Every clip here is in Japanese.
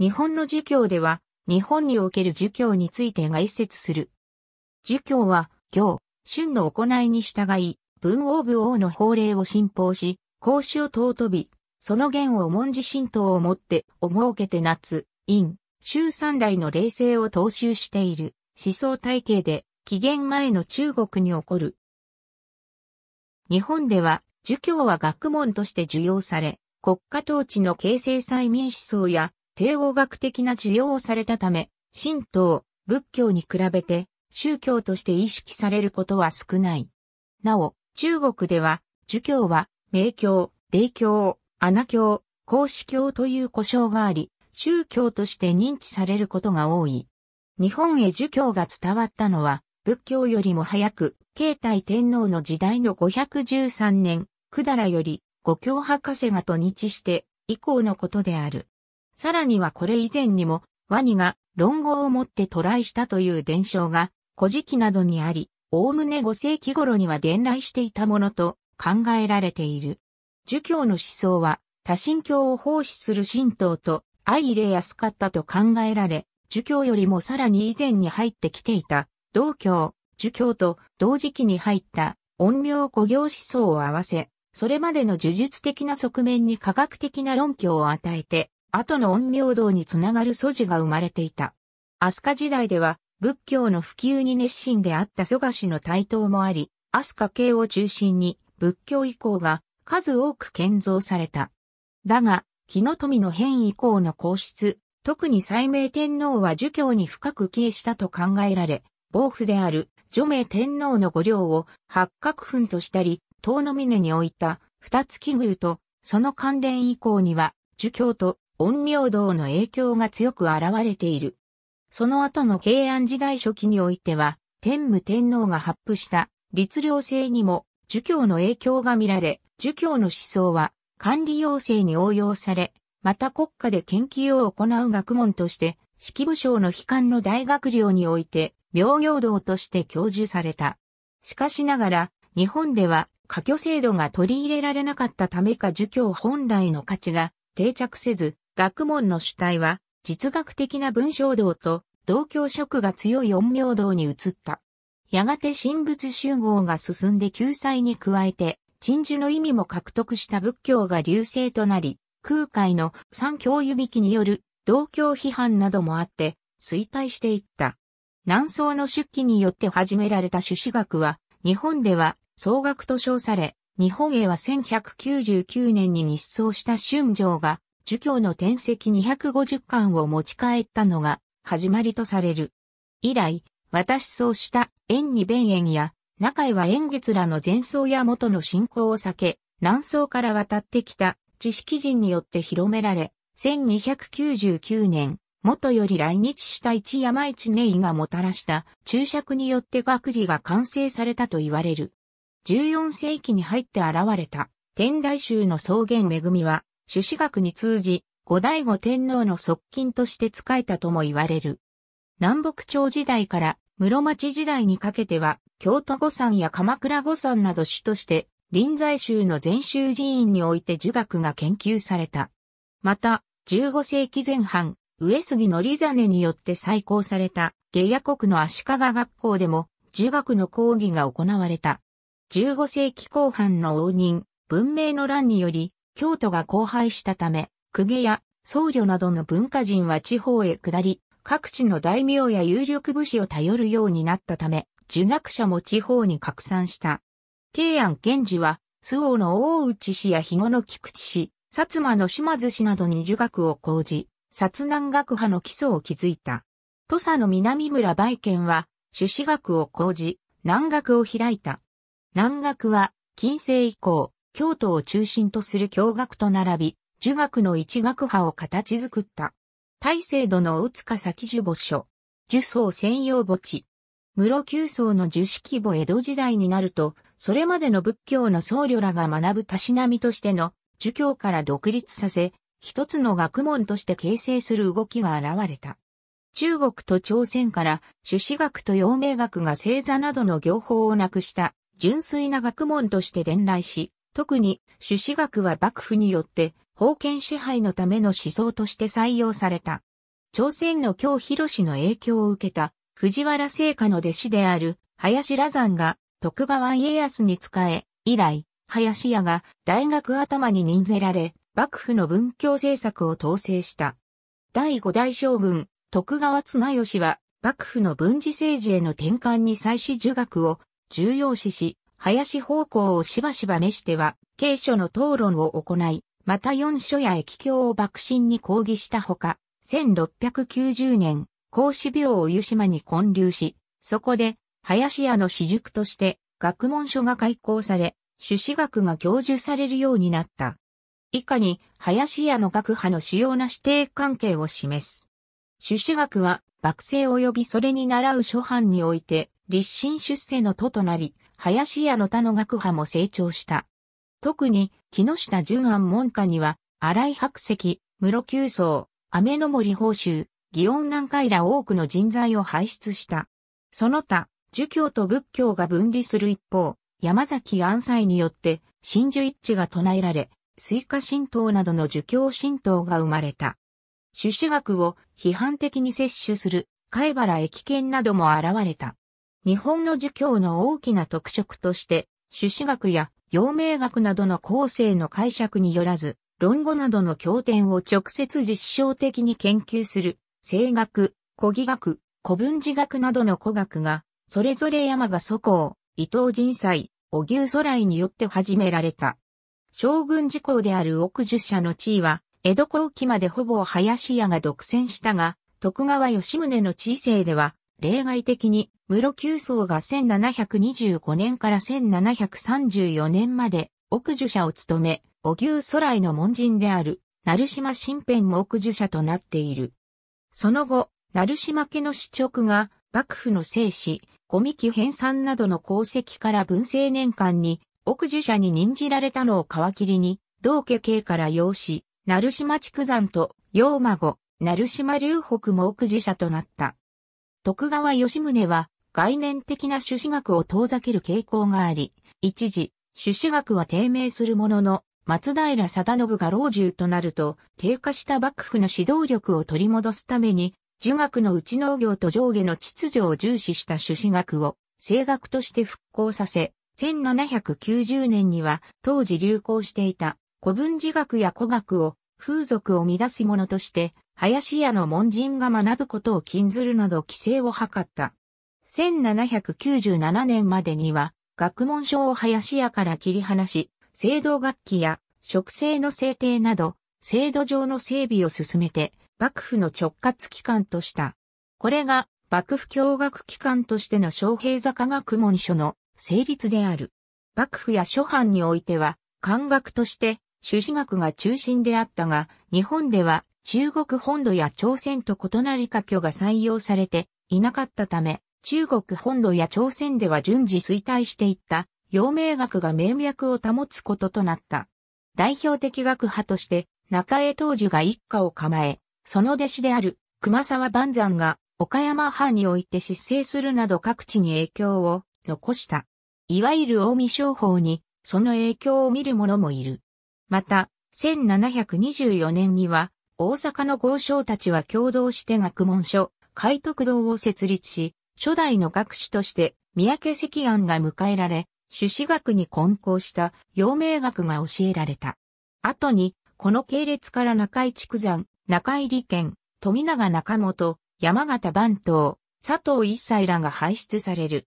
日本の儒教では、日本における儒教について概説する。儒教は、行、春の行いに従い、文王武王の法令を信奉し、孔子を尊び、その言を文字神道をもって、を設けて夏、陰、周三代の霊性を踏襲している思想体系で、紀元前の中国に起こる。日本では、儒教は学問として受容され、国家統治の形成催眠思想や帝王学的な授業をされたため、神道、仏教に比べて宗教として意識されることは少ない。なお、中国では、儒教は、明教、霊教、穴教、孔子教という故障があり、宗教として認知されることが多い。日本へ儒教が伝わったのは、仏教よりも早く、慶太天皇の時代の513年、百済より、五教博士がと日して、以降のことである。さらにはこれ以前にも、ワニが論語をもって渡来したという伝承が、古事記などにあり、おおむね5世紀頃には伝来していたものと考えられている。儒教の思想は、多神教を奉仕する神道と相入れやすかったと考えられ、儒教よりもさらに以前に入ってきていた、道教、儒教と同時期に入った、陰陽古行思想を合わせ、それまでの呪術的な側面に科学的な論拠を与えて、後の陰陽道につながる素地が生まれていた。飛鳥時代では、仏教の普及に熱心であった蘇我氏の台頭もあり、飛鳥系を中心に仏教以降が数多く建造された。だが、木の富の変以降の皇室、特に斎明天皇は儒教に深く帰依したと考えられ、暴風である除明天皇の御陵を八角墳としたり、遠野峰に置いた二月宮と、その関連以降には、儒教と陰陽道の影響が強く現れている。その後の平安時代初期においては、天武天皇が発布した律令制にも儒教の影響が見られ、儒教の思想は管理要請に応用され、また国家で研究を行う学問として、式部省の悲観の大学寮において、妙行道として教授された。しかしながら、日本では、科挙制度が取り入れられなかったためか儒教本来の価値が定着せず、学問の主体は、実学的な文章道と、同教色が強い陰陽道に移った。やがて神仏集合が進んで救済に加えて、鎮守の意味も獲得した仏教が流星となり、空海の三教指揮による同教批判などもあって、衰退していった。南宋の出記によって始められた朱子学は、日本では総学と称され、日本へは1199年に日宋した春城が儒教の天石250巻を持ち帰ったのが始まりとされる。以来、私そうした縁に弁縁や中井は縁月らの前奏や元の信仰を避け、南宋から渡ってきた知識人によって広められ、1299年、元より来日した一山一ネイがもたらした注釈によって学理が完成されたと言われる。14世紀に入って現れた天台宗の草原恵みは、朱子学に通じ、後醍醐天皇の側近として仕えたとも言われる。南北朝時代から室町時代にかけては、京都御山や鎌倉御山など主として、臨済宗の禅宗寺院において儒学が研究された。また、15世紀前半、上杉の真によって再興された、下野国の足利学校でも、儒学の講義が行われた。15世紀後半の応仁、文明の乱により、京都が荒廃したため、公家や僧侶などの文化人は地方へ下り、各地の大名や有力武士を頼るようになったため、儒学者も地方に拡散した。慶安源氏は、周防の大内氏や肥後の菊池氏、薩摩の島津氏などに儒学を講じ、薩南学派の基礎を築いた。土佐の南村梅賢は、朱子学を講じ、南学を開いた。南学は、近世以降、京都を中心とする教学と並び、儒学の一学派を形作った。大聖堂の大塚先樹墓所、樹荘専用墓地、室九層の樹式墓江戸時代になると、それまでの仏教の僧侶らが学ぶたしなみとしての儒教から独立させ、一つの学問として形成する動きが現れた。中国と朝鮮から朱子学と陽明学が星座などの業法をなくした純粋な学問として伝来し、特に、朱子学は幕府によって、封建支配のための思想として採用された。朝鮮の京広氏の影響を受けた、藤原聖家の弟子である、林羅山が、徳川家康に仕え、以来、林家が大学頭に任せられ、幕府の文教政策を統制した。第五代将軍、徳川綱吉は、幕府の文治政治への転換に際し儒学を重要視し、林方向をしばしば召しては、経書の討論を行い、また四書や駅教を爆心に抗議したほか、1690年、孔子病を湯島に建立し、そこで、林家の私塾として、学問書が開講され、朱子学が教授されるようになった。以下に、林家の学派の主要な指定関係を示す。朱子学は、学生及びそれに習う諸藩において、立身出世の都となり、林家の他の学派も成長した。特に、木下淳安門下には、荒井白石、室急層、雨の森報酬、祇園南海ら多くの人材を輩出した。その他、儒教と仏教が分離する一方、山崎安西によって、真珠一致が唱えられ、水化神道などの儒教神道が生まれた。朱子学を批判的に摂取する、貝原駅見なども現れた。日本の儒教の大きな特色として、朱子学や陽明学などの後世の解釈によらず、論語などの経典を直接実証的に研究する、声学、古義学、古文字学などの古学が、それぞれ山賀祖公、伊藤神斎、小牛祖来によって始められた。将軍事項である奥十社の地位は、江戸後期までほぼ林家が独占したが、徳川吉宗の地位制では、例外的に、室九僧が1725年から1734年まで、奥樹者を務め、お牛祖来の門人である、成島新編も奥樹者となっている。その後、成島家の市直が、幕府の生死、ゴミ機編纂などの功績から文政年間に、奥樹者に任じられたのを皮切りに、道家系から養子、成島畜山と、養孫、成島流北も奥樹者となった。徳川吉宗は概念的な朱子学を遠ざける傾向があり、一時、朱子学は低迷するものの、松平定信が老中となると、低下した幕府の指導力を取り戻すために、儒学の内農業と上下の秩序を重視した朱子学を、政学として復興させ、1790年には当時流行していた古文字学や古学を風俗を乱すものとして林家の門人が学ぶことを禁ずるなど規制を図った。1797年までには、学問書を林家から切り離し、制度楽器や植生の制定など、制度上の整備を進めて、幕府の直轄機関とした。これが、幕府教学機関としての昌平坂学問書の成立である。幕府や諸藩においては、漢学として、朱子学が中心であったが、日本では中国本土や朝鮮と異なり家挙が採用されていなかったため、中国本土や朝鮮では順次衰退していった、陽明学が名脈を保つこととなった。代表的学派として、中江東樹が一家を構え、その弟子である熊沢万山が岡山藩において失政するなど各地に影響を残した。いわゆる大見商法にその影響を見る者もいる。また、1724年には大阪の豪商たちは共同して学問所、海徳堂を設立し、初代の学士として三宅赤庵が迎えられ、朱子学に混交した陽明学が教えられた。後に、この系列から中井畜山、中井利権、富永中本、山形番頭、佐藤一斎らが輩出される。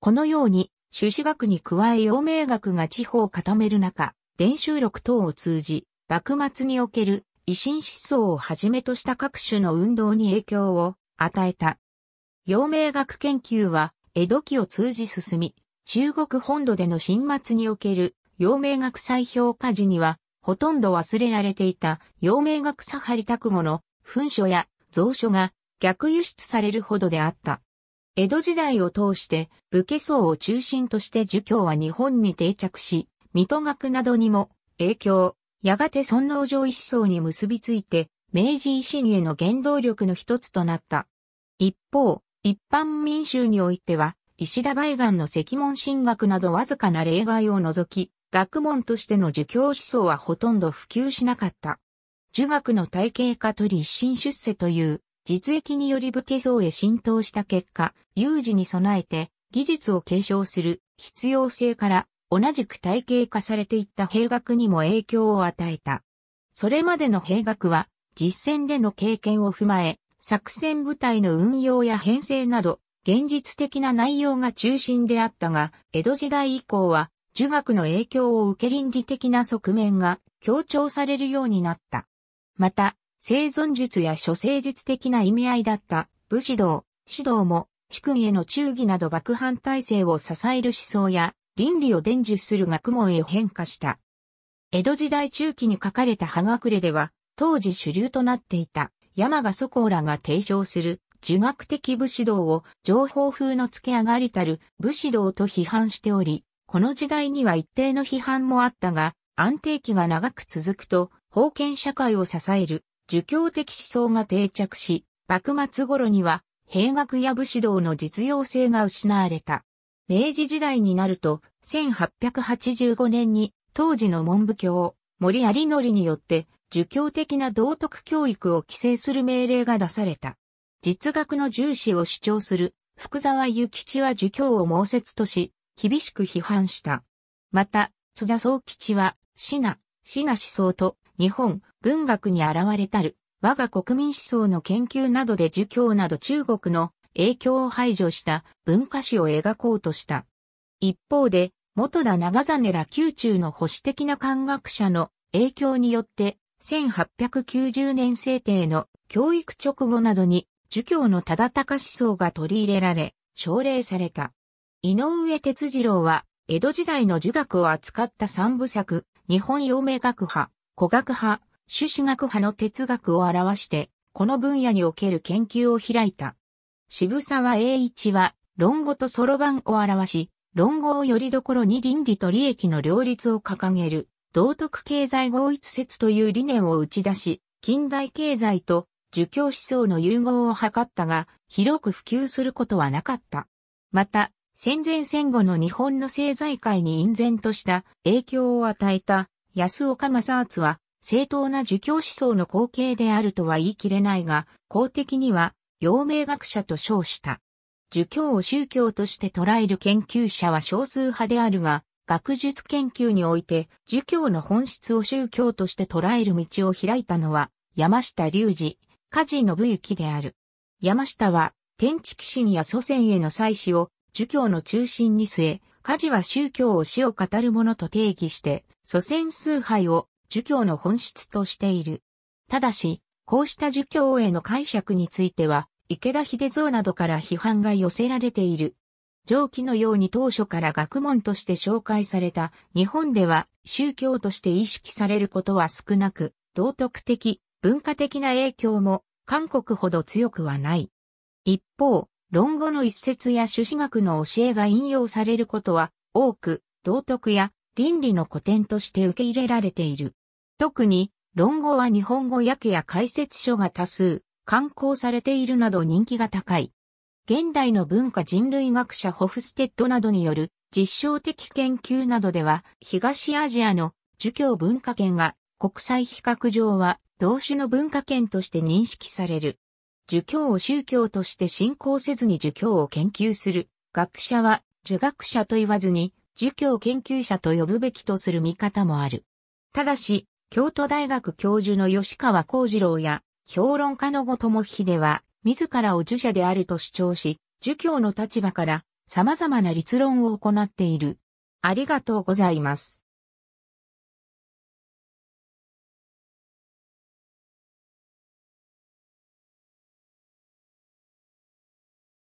このように、朱子学に加え陽明学が地方を固める中、伝習録等を通じ、幕末における維新思想をはじめとした各種の運動に影響を与えた。陽明学研究は、江戸期を通じ進み、中国本土での新末における陽明学再評価時には、ほとんど忘れられていた陽明学サハリ拓語の文書や蔵書が逆輸出されるほどであった。江戸時代を通して武家層を中心として儒教は日本に定着し、水戸学などにも影響、やがて尊王上一層に結びついて、明治維新への原動力の一つとなった。一方、一般民衆においては、石田梅岩の石門進学などわずかな例外を除き、学問としての儒教思想はほとんど普及しなかった。儒学の体系化と立身出世という、実益により武家層へ浸透した結果、有事に備えて、技術を継承する必要性から同じく体系化されていった兵学にも影響を与えた。それまでの兵学は、実戦での経験を踏まえ、作戦部隊の運用や編成など、現実的な内容が中心であったが、江戸時代以降は、儒学の影響を受け倫理的な側面が強調されるようになった。また、生存術や諸生術的な意味合いだった武士道、指導も、主君への忠義など幕藩体制を支える思想や、倫理を伝授する学問へ変化した。江戸時代中期に書かれた葉隠れでは、当時主流となっていた山賀祖公らが提唱する儒学的武士道を情報風の付け上がりたる武士道と批判しており、この時代には一定の批判もあったが、安定期が長く続くと、封建社会を支える儒教的思想が定着し、幕末頃には、兵学や武士道の実用性が失われた。明治時代になると、1885年に当時の文部教、森有則によって、儒教的な道徳教育を規制する命令が出された。実学の重視を主張する福沢諭吉は儒教を猛説とし、厳しく批判した。また、津田宗吉は、死な、死な思想と日本文学に現れたる我が国民思想の研究などで儒教など中国の影響を排除した文化史を描こうとした。一方で、元田長実ら宮中の保守的な漢学者の影響によって、1890年制定の教育直後などに、儒教の忠敬思想が取り入れられ、奨励された。井上哲次郎は、江戸時代の儒学を扱った三部作、日本陽明学派、古学派、朱子学派の哲学を表して、この分野における研究を開いた。渋沢栄一は、論語とそろばんを表し、論語をよりどころに倫理と利益の両立を掲げる、道徳経済合一説という理念を打ち出し、近代経済と儒教思想の融合を図ったが、広く普及することはなかった。また、戦前戦後の日本の政財界に隠然とした影響を与えた安岡正厚は、正当な儒教思想の後継であるとは言い切れないが、公的には陽明学者と称した。儒教を宗教として捉える研究者は少数派であるが、学術研究において、儒教の本質を宗教として捉える道を開いたのは、山下隆二、梶信之である。山下は、天地鬼神や祖先への祭祀を、儒教の中心に据え、梶は宗教を死を語るものと定義して、祖先崇拝を儒教の本質としている。ただし、こうした儒教への解釈については、池田秀蔵などから批判が寄せられている。上記のように当初から学問として紹介された日本では宗教として意識されることは少なく、道徳的、文化的な影響も韓国ほど強くはない。一方、論語の一節や朱子学の教えが引用されることは多く、道徳や倫理の古典として受け入れられている。特に論語は日本語訳や解説書が多数、刊行されているなど人気が高い。現代の文化人類学者ホフステッドなどによる実証的研究などでは、東アジアの儒教文化圏が国際比較上は同種の文化圏として認識される。儒教を宗教として信仰せずに儒教を研究する学者は儒学者と言わずに儒教研究者と呼ぶべきとする見方もある。ただし、京都大学教授の吉川幸次郎や評論家の後智秀は、自らを儒者であると主張し、儒教の立場から様々な立論を行っている。ありがとうございます。